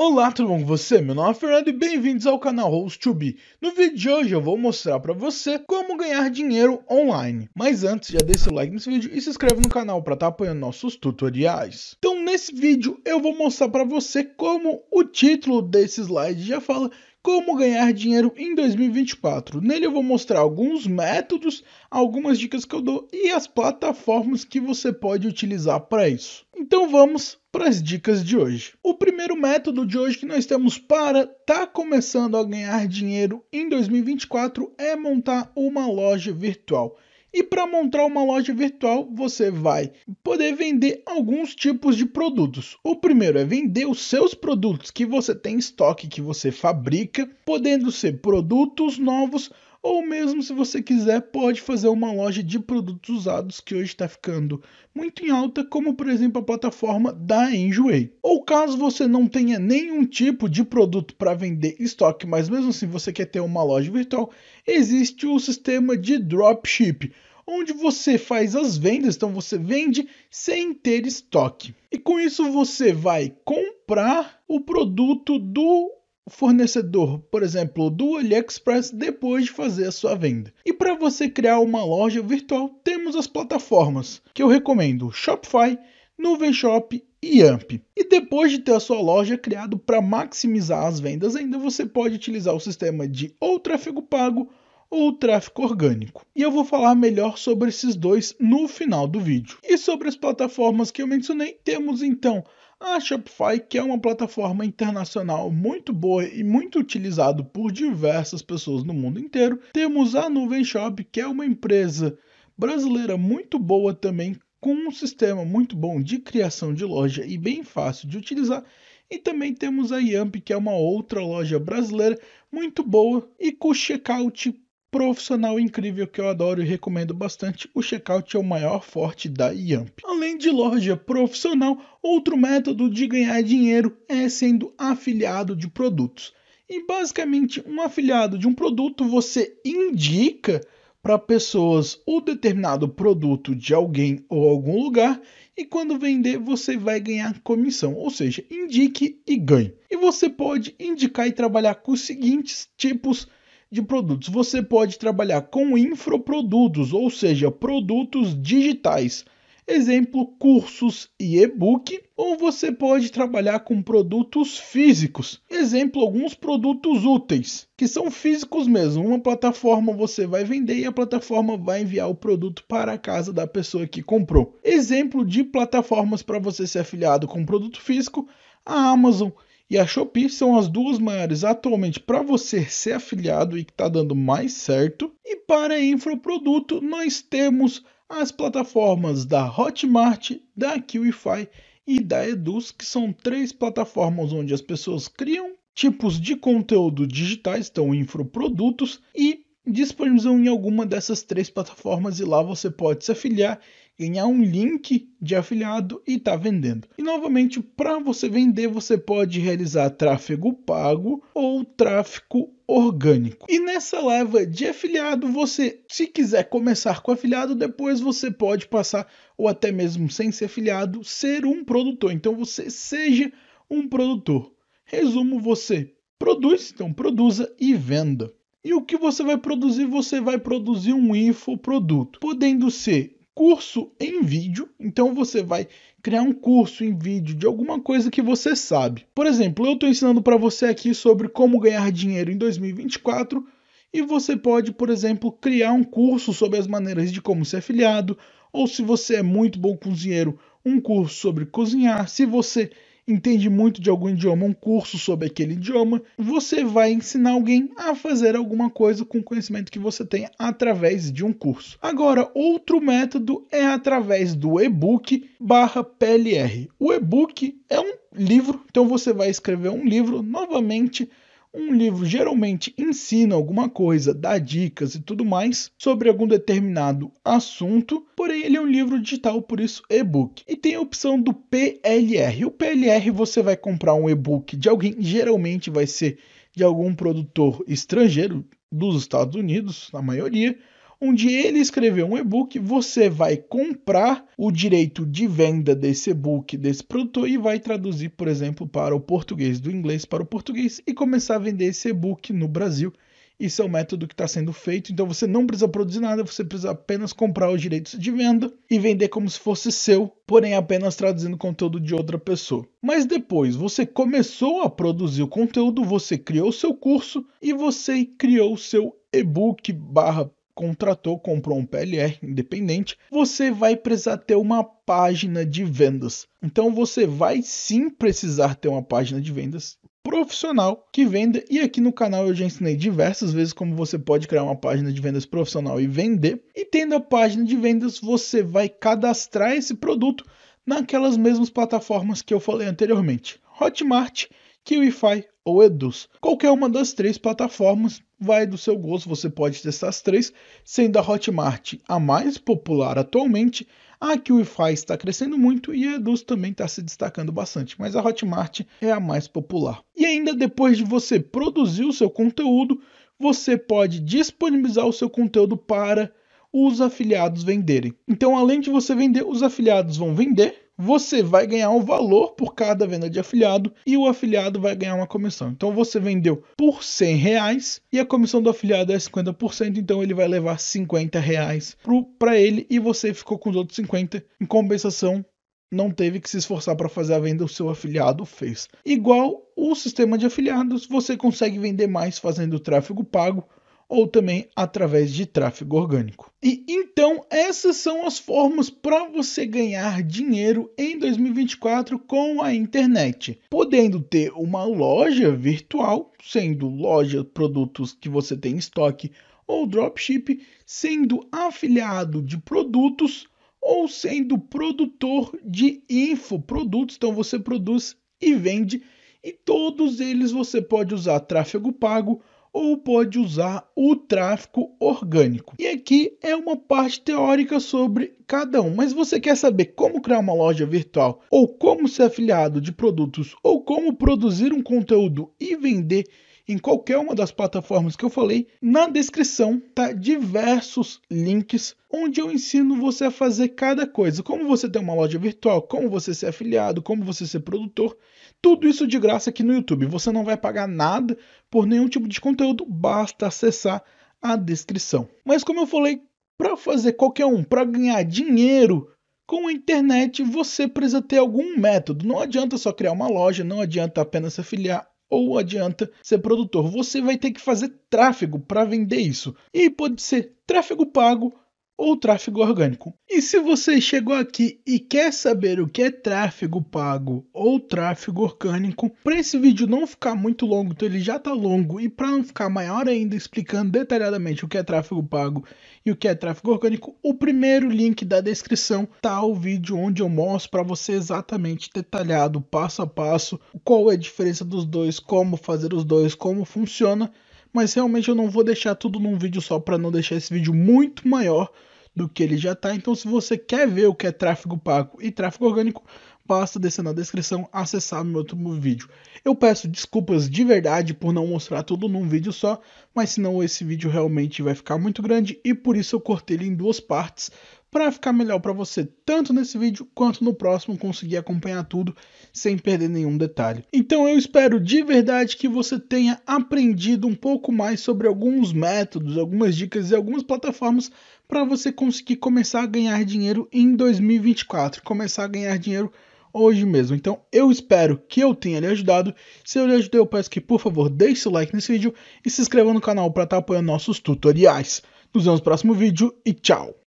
Olá tudo bom com você? Meu nome é Fernando e bem-vindos ao canal host 2 No vídeo de hoje eu vou mostrar para você como ganhar dinheiro online. Mas antes, já deixa o like nesse vídeo e se inscreve no canal para estar tá apoiando nossos tutoriais. Então nesse vídeo eu vou mostrar para você como o título desse slide já fala como ganhar dinheiro em 2024. Nele eu vou mostrar alguns métodos, algumas dicas que eu dou e as plataformas que você pode utilizar para isso. Então vamos para as dicas de hoje. O primeiro método de hoje que nós temos para tá começando a ganhar dinheiro em 2024 é montar uma loja virtual. E para montar uma loja virtual, você vai poder vender alguns tipos de produtos. O primeiro é vender os seus produtos que você tem em estoque, que você fabrica, podendo ser produtos novos ou mesmo se você quiser, pode fazer uma loja de produtos usados que hoje está ficando muito em alta, como por exemplo a plataforma da Enjoy. Ou caso você não tenha nenhum tipo de produto para vender estoque, mas mesmo assim você quer ter uma loja virtual, existe o sistema de dropship onde você faz as vendas, então você vende sem ter estoque. E com isso você vai comprar o produto do fornecedor, por exemplo, do AliExpress depois de fazer a sua venda. E para você criar uma loja virtual, temos as plataformas que eu recomendo: Shopify, Nuvem Shop e AMP. E depois de ter a sua loja criado para maximizar as vendas, ainda você pode utilizar o sistema de ou tráfego pago ou tráfego orgânico. E eu vou falar melhor sobre esses dois no final do vídeo. E sobre as plataformas que eu mencionei, temos então a Shopify, que é uma plataforma internacional muito boa e muito utilizada por diversas pessoas no mundo inteiro. Temos a Nuvem Shop, que é uma empresa brasileira muito boa também, com um sistema muito bom de criação de loja e bem fácil de utilizar. E também temos a Yamp, que é uma outra loja brasileira muito boa e com checkout profissional incrível que eu adoro e recomendo bastante, o Checkout é o maior forte da Yamp. Além de loja profissional, outro método de ganhar dinheiro é sendo afiliado de produtos. E basicamente, um afiliado de um produto você indica para pessoas o determinado produto de alguém ou algum lugar e quando vender você vai ganhar comissão, ou seja, indique e ganhe. E você pode indicar e trabalhar com os seguintes tipos de produtos. Você pode trabalhar com infoprodutos ou seja, produtos digitais. Exemplo, cursos e e-book, ou você pode trabalhar com produtos físicos. Exemplo, alguns produtos úteis, que são físicos mesmo. Uma plataforma você vai vender e a plataforma vai enviar o produto para a casa da pessoa que comprou. Exemplo de plataformas para você ser afiliado com produto físico: a Amazon, e a Shopee são as duas maiores atualmente para você ser afiliado e que está dando mais certo. E para infoproduto, nós temos as plataformas da Hotmart, da Qify e da Eduz, que são três plataformas onde as pessoas criam tipos de conteúdo digitais, estão infoprodutos, e disponibilizam em alguma dessas três plataformas e lá você pode se afiliar ganhar um link de afiliado e tá vendendo. E novamente, para você vender, você pode realizar tráfego pago ou tráfego orgânico. E nessa leva de afiliado, você, se quiser começar com afiliado, depois você pode passar ou até mesmo sem ser afiliado, ser um produtor. Então você seja um produtor. Resumo, você produz, então produza e venda. E o que você vai produzir? Você vai produzir um infoproduto, podendo ser curso em vídeo. Então você vai criar um curso em vídeo de alguma coisa que você sabe. Por exemplo, eu estou ensinando para você aqui sobre como ganhar dinheiro em 2024 e você pode, por exemplo, criar um curso sobre as maneiras de como ser afiliado, ou se você é muito bom cozinheiro, um curso sobre cozinhar. Se você entende muito de algum idioma, um curso sobre aquele idioma, você vai ensinar alguém a fazer alguma coisa com o conhecimento que você tem através de um curso. Agora, outro método é através do e-book barra PLR. O e-book é um livro, então você vai escrever um livro novamente um livro geralmente ensina alguma coisa, dá dicas e tudo mais sobre algum determinado assunto, porém ele é um livro digital, por isso e-book. E tem a opção do PLR. O PLR você vai comprar um e-book de alguém, geralmente vai ser de algum produtor estrangeiro dos Estados Unidos, na maioria onde ele escreveu um e-book, você vai comprar o direito de venda desse e-book, desse produtor, e vai traduzir, por exemplo, para o português, do inglês para o português, e começar a vender esse e-book no Brasil. Isso é o método que está sendo feito, então você não precisa produzir nada, você precisa apenas comprar os direitos de venda e vender como se fosse seu, porém apenas traduzindo conteúdo de outra pessoa. Mas depois você começou a produzir o conteúdo, você criou seu curso e você criou seu e-book barra contratou, comprou um PLR independente, você vai precisar ter uma página de vendas. Então você vai sim precisar ter uma página de vendas profissional que venda e aqui no canal eu já ensinei diversas vezes como você pode criar uma página de vendas profissional e vender. E tendo a página de vendas, você vai cadastrar esse produto naquelas mesmas plataformas que eu falei anteriormente: Hotmart, Kiwify ou Eduz. Qualquer uma das três plataformas vai do seu gosto, você pode testar as três, sendo a Hotmart a mais popular atualmente, a QIFI está crescendo muito e a Eduz também está se destacando bastante, mas a Hotmart é a mais popular. E ainda depois de você produzir o seu conteúdo, você pode disponibilizar o seu conteúdo para os afiliados venderem. Então, além de você vender, os afiliados vão vender você vai ganhar um valor por cada venda de afiliado e o afiliado vai ganhar uma comissão. Então você vendeu por 100 reais e a comissão do afiliado é 50%, então ele vai levar 50 reais para ele e você ficou com os outros 50. Em compensação, não teve que se esforçar para fazer a venda, o seu afiliado fez. Igual o sistema de afiliados, você consegue vender mais fazendo tráfego pago ou também através de tráfego orgânico. E então essas são as formas para você ganhar dinheiro em 2024 com a internet, podendo ter uma loja virtual, sendo loja produtos que você tem em estoque ou dropship, sendo afiliado de produtos ou sendo produtor de infoprodutos, então você produz e vende e todos eles você pode usar tráfego pago ou pode usar o tráfego orgânico. E aqui é uma parte teórica sobre cada um. Mas você quer saber como criar uma loja virtual ou como ser afiliado de produtos ou como produzir um conteúdo e vender em qualquer uma das plataformas que eu falei, na descrição tá diversos links onde eu ensino você a fazer cada coisa, como você ter uma loja virtual, como você ser afiliado, como você ser produtor, tudo isso de graça aqui no YouTube. Você não vai pagar nada por nenhum tipo de conteúdo, basta acessar a descrição. Mas como eu falei, para fazer qualquer um, para ganhar dinheiro com a internet, você precisa ter algum método. Não adianta só criar uma loja, não adianta apenas se afiliar, ou adianta ser produtor. Você vai ter que fazer tráfego para vender isso. E pode ser tráfego pago ou tráfego orgânico. E se você chegou aqui e quer saber o que é tráfego pago ou tráfego orgânico, para esse vídeo não ficar muito longo, então ele já está longo, e para não ficar maior ainda explicando detalhadamente o que é tráfego pago e o que é tráfego orgânico, o primeiro link da descrição tá o vídeo onde eu mostro para você exatamente detalhado, passo a passo, qual é a diferença dos dois, como fazer os dois, como funciona mas realmente eu não vou deixar tudo num vídeo só para não deixar esse vídeo muito maior do que ele já está. Então, se você quer ver o que é tráfego pago e tráfego orgânico, basta descer na descrição, acessar meu último vídeo. Eu peço desculpas de verdade por não mostrar tudo num vídeo só, mas senão esse vídeo realmente vai ficar muito grande e por isso eu cortei ele em duas partes para ficar melhor para você, tanto nesse vídeo quanto no próximo, conseguir acompanhar tudo sem perder nenhum detalhe. Então eu espero de verdade que você tenha aprendido um pouco mais sobre alguns métodos, algumas dicas e algumas plataformas para você conseguir começar a ganhar dinheiro em 2024, começar a ganhar dinheiro hoje mesmo. Então eu espero que eu tenha lhe ajudado. Se eu lhe ajudei, eu peço que por favor deixe o like nesse vídeo e se inscreva no canal para estar tá apoiando nossos tutoriais. Nos vemos no próximo vídeo e tchau!